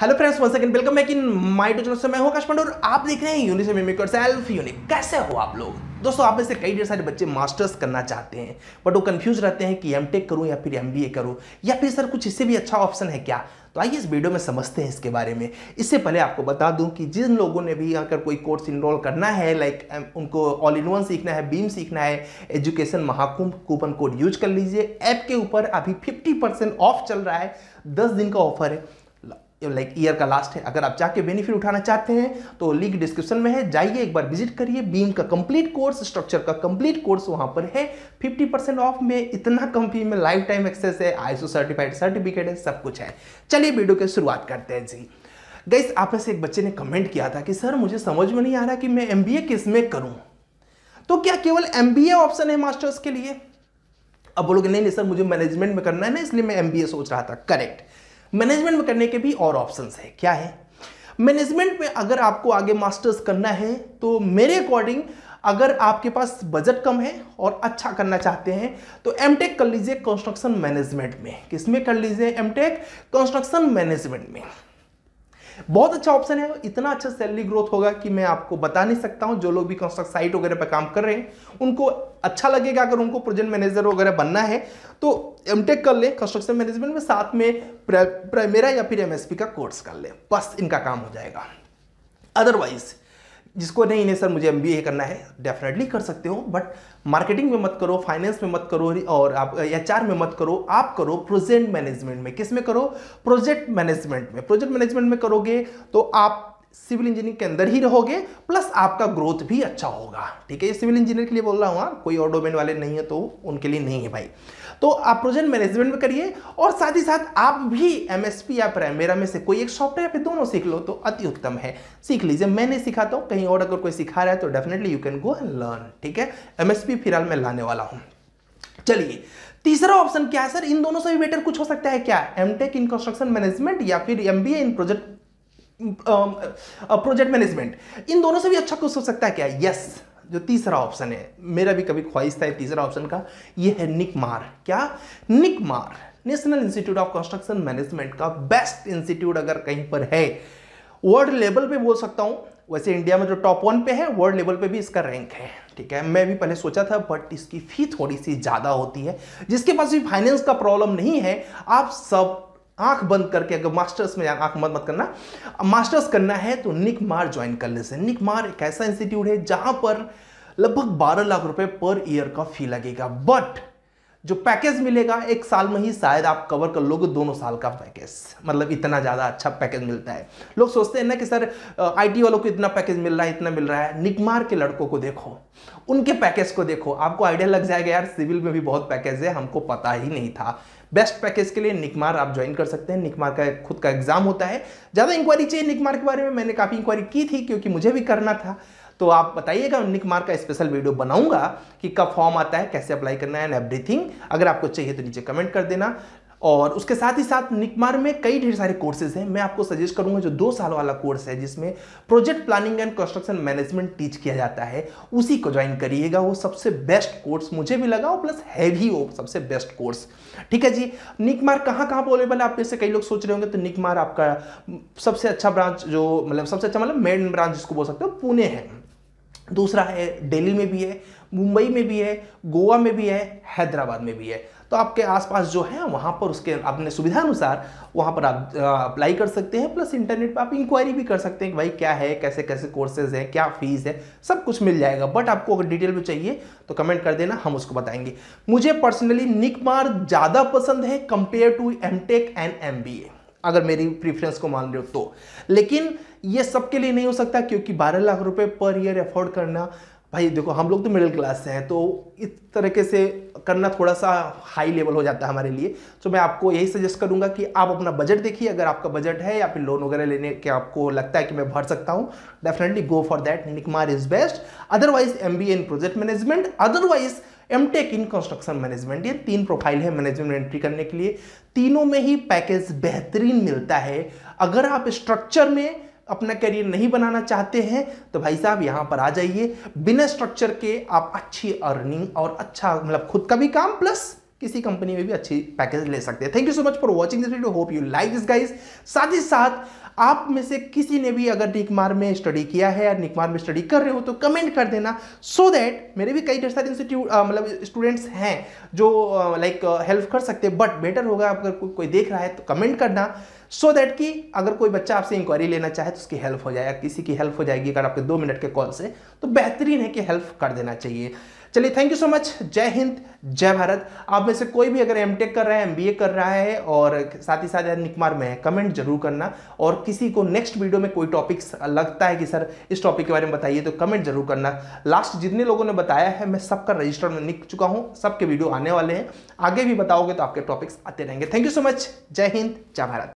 Hello friends one second welcome back in my टू से मैं हूं आकाश पांडे और आप देख रहे हैं यूनि से मिमिक और सेल्फ यूनिक कैसे हो आप लोग दोस्तों आप में से कई ढेर सारे बच्चे मास्टर्स करना चाहते हैं बट वो कंफ्यूज रहते हैं कि एमटेक करूं या फिर एमबीए करूं या फिर सर कुछ इससे भी अच्छा ऑप्शन है क्या तो आइए इस वीडियो में समझते हैं इसके बारे में इससे पहले आपको बता दूं कि जिन लोगों ने भी अगर कोई कोर्स इनरोल करना है लाइक um, उनको ऑल इन वन सीखना है बीम सीखना है education Mahakumbh coupon code use कर लीजिए ऐप के ऊपर अभी 50 परसेंट ऑफ चल रहा है 10 दिन का ऑफर है लाइक ईयर का लास्ट है अगर आप जाके बेनिफिट उठाना चाहते हैं तो लिंक डिस्क्रिप्शन में है जाइए एक बार विजिट करिए बीम का कंप्लीट कोर्स स्ट्रक्चर का कंप्लीट कोर्स वहां पर है 50 परसेंट ऑफ में इतना कम फी में लाइफ टाइम एक्सेस है आईसो सर्टिफाइड सर्टिफिकेट है सब कुछ है चलिए वीडियो की शुरुआत करते हैं जी गई आप से एक बच्चे ने कमेंट किया था कि सर मुझे समझ में नहीं आ रहा कि मैं एम किस में करूँ तो क्या केवल एम ऑप्शन है मास्टर्स के लिए अब बोलोगे नहीं नहीं सर मुझे मैनेजमेंट में करना है ना इसलिए मैं एम सोच रहा था करेक्ट मैनेजमेंट में करने के भी और ऑप्शन है क्या है मैनेजमेंट में अगर आपको आगे मास्टर्स करना है तो मेरे अकॉर्डिंग अगर आपके पास बजट कम है और अच्छा करना चाहते हैं तो एम टेक कर लीजिए कंस्ट्रक्शन मैनेजमेंट में किसमें कर लीजिए एमटेक कंस्ट्रक्शन मैनेजमेंट में बहुत अच्छा ऑप्शन है इतना अच्छा सैलरी ग्रोथ होगा कि मैं आपको बता नहीं सकता हूं जो लोग भी कंस्ट्रक्ट साइट वगैरह पर काम कर रहे हैं उनको अच्छा लगेगा अगर उनको प्रोजेक्ट मैनेजर वगैरह बनना है तो एम कर ले कंस्ट्रक्शन मैनेजमेंट में साथ में प्राइमेरा या फिर एमएसपी का कोर्स कर ले बस इनका काम हो जाएगा अदरवाइज़ जिसको नहीं नहीं सर मुझे एम करना है डेफिनेटली कर सकते हो बट मार्केटिंग में मत करो फाइनेंस में मत करो और आप एच में मत करो आप करो प्रोजेक्ट मैनेजमेंट में किस में करो प्रोजेक्ट मैनेजमेंट में प्रोजेक्ट मैनेजमेंट में करोगे तो आप सिविल इंजीनियर के अंदर ही रहोगे प्लस आपका ग्रोथ भी अच्छा होगा ठीक है ये सिविल इंजीनियर के लिए बोल रहा हूँ हाँ, कोई और डोमेन वाले नहीं है तो उनके लिए नहीं है भाई तो आप प्रोजेक्ट मैनेजमेंट में करिए और साथ ही साथ आप भी एम या प्राइमेरा में से कोई एक सॉफ्टवेयर पे दोनों सीख लो तो अति उत्तम है सीख लीजिए मैं नहीं सिखाता हूँ कहीं और अगर कोई सिखा रहा है तो definitely you can go learn ठीक है एम फिलहाल मैं लाने वाला हूँ चलिए तीसरा ऑप्शन क्या है सर इन दोनों से भी बेटर कुछ हो सकता है क्या M tech in construction management या फिर M B A in project project management इन दोनों से भी अच्छा कुछ हो सकता है क्या यस yes. जो तीसरा ऑप्शन है मेरा भी कभी ख्वाहिश था तीसरा ऑप्शन का ये है निकमार क्या NICMAR national institute of construction management का बेस्ट इंस्टीट्यूट अगर कहीं पर है वर्ल्ड लेवल पे बोल सकता हूं वैसे इंडिया में जो टॉप वन पे है वर्ल्ड लेवल पे भी इसका रैंक है ठीक है मैं भी पहले सोचा था बट इसकी फी थोड़ी सी ज़्यादा होती है जिसके पास भी फाइनेंस का प्रॉब्लम नहीं है आप सब आंख बंद करके अगर मास्टर्स में आंख मत मत करना मास्टर्स करना है तो निक मार ज्वाइन कर ले निक मार एक ऐसा इंस्टीट्यूट है जहां पर लगभग 12 लाख रुपए पर ईयर का फी लगेगा बट जो पैकेज मिलेगा एक साल में ही शायद आप कवर कर लोगे दोनों साल का पैकेज मतलब इतना ज़्यादा अच्छा पैकेज मिलता है लोग सोचते हैं ना कि सर आईटी वालों को इतना पैकेज मिल रहा है इतना मिल रहा है निकमार के लड़कों को देखो उनके पैकेज को देखो आपको आइडिया लग जाएगा यार सिविल में भी बहुत पैकेज है हमको पता ही नहीं था बेस्ट पैकेज के लिए निकमार आप ज्वाइन कर सकते हैं निकमार का खुद का एग्जाम होता है ज़्यादा इंक्वायरी चाहिए निकमार के बारे में मैंने काफ़ी इंक्वायरी की थी क्योंकि मुझे भी करना था तो आप बताइएगा निकमार का स्पेशल वीडियो बनाऊंगा कि कब फॉर्म आता है कैसे अप्लाई करना है एंड एवरीथिंग अगर आपको चाहिए तो नीचे कमेंट कर देना और उसके साथ ही साथ निकमार में कई ढेर सारे कोर्सेज हैं मैं आपको सजेस्ट करूंगा जो दो साल वाला कोर्स है जिसमें project planning and construction management teach किया जाता है उसी को ज्वाइन करिएगा वो सबसे बेस्ट कोर्स मुझे भी लगा और प्लस है भी वो सबसे बेस्ट कोर्स ठीक है जी निकमार कहाँ कहाँ अवेलेबल है आप जैसे कई लोग सोच रहे होंगे तो निकमार आपका सबसे अच्छा ब्रांच जो मतलब सबसे अच्छा मतलब मेन ब्रांच जिसको बोल सकते हो पुणे है दूसरा है दिल्ली में भी है मुंबई में भी है गोवा में भी है हैदराबाद में भी है तो आपके आसपास जो है वहाँ पर उसके अपने सुविधा अनुसार वहाँ पर आप अप्लाई कर सकते हैं प्लस इंटरनेट पर आप इंक्वायरी भी कर सकते हैं कि भाई क्या है कैसे कैसे कोर्सेज हैं क्या फीस है सब कुछ मिल जाएगा बट आपको अगर डिटेल में चाहिए तो कमेंट कर देना हम उसको बताएंगे मुझे पर्सनली निकमार ज़्यादा पसंद है compare to M tech and M B A अगर मेरी प्रीफरेंस को मान रहे हो तो लेकिन ये सबके लिए नहीं हो सकता क्योंकि 12 लाख रुपए पर ईयर अफोर्ड करना भाई देखो हम लोग तो मिडिल क्लास से हैं तो इस तरीके से करना थोड़ा सा हाई लेवल हो जाता है हमारे लिए तो मैं आपको यही सजेस्ट करूंगा कि आप अपना बजट देखिए अगर आपका बजट है या फिर लोन वगैरह लेने के आपको लगता है कि मैं भर सकता हूँ definitely go for that NICMAR is best otherwise M B in project management otherwise M tech in construction management ये तीन प्रोफाइल है मैनेजमेंट एंट्री करने के लिए तीनों में ही पैकेज बेहतरीन मिलता है अगर आप स्ट्रक्चर में अपना करियर नहीं बनाना चाहते हैं तो भाई साहब यहाँ पर आ जाइए बिना स्ट्रक्चर के आप अच्छी अर्निंग और अच्छा मतलब खुद का भी काम प्लस किसी कंपनी में भी अच्छी पैकेज ले सकते हैं thank you so much for watching this video hope you like this guys साथ ही साथ आप में से किसी ने भी अगर निकमार में स्टडी किया है या निकमार में स्टडी कर रहे हो तो कमेंट कर देना सो so दैट मेरे भी कई सारे इंस्टीट्यूट मतलब स्टूडेंट्स हैं जो like uh, help like, uh, कर सकते हैं बट बेटर होगा अगर को, कोई देख रहा है तो कमेंट करना सो so दैट कि अगर कोई बच्चा आपसे इंक्वायरी लेना चाहे तो उसकी हेल्प हो जाए किसी की हेल्प हो जाएगी अगर आपके दो मिनट के कॉल से तो बेहतरीन है कि हेल्प कर देना चाहिए चलिए थैंक यू सो मच जय हिंद जय भारत आप में से कोई भी अगर एम कर रहा है एम कर रहा है और साथ ही साथ निकमार में है कमेंट जरूर करना और किसी को नेक्स्ट वीडियो में कोई टॉपिक्स लगता है कि सर इस टॉपिक के बारे में बताइए तो कमेंट जरूर करना लास्ट जितने लोगों ने बताया है मैं सबका रजिस्टर में लिख चुका हूँ सबके वीडियो आने वाले हैं आगे भी बताओगे तो आपके टॉपिक्स आते रहेंगे थैंक यू सो मच जय हिंद जय भारत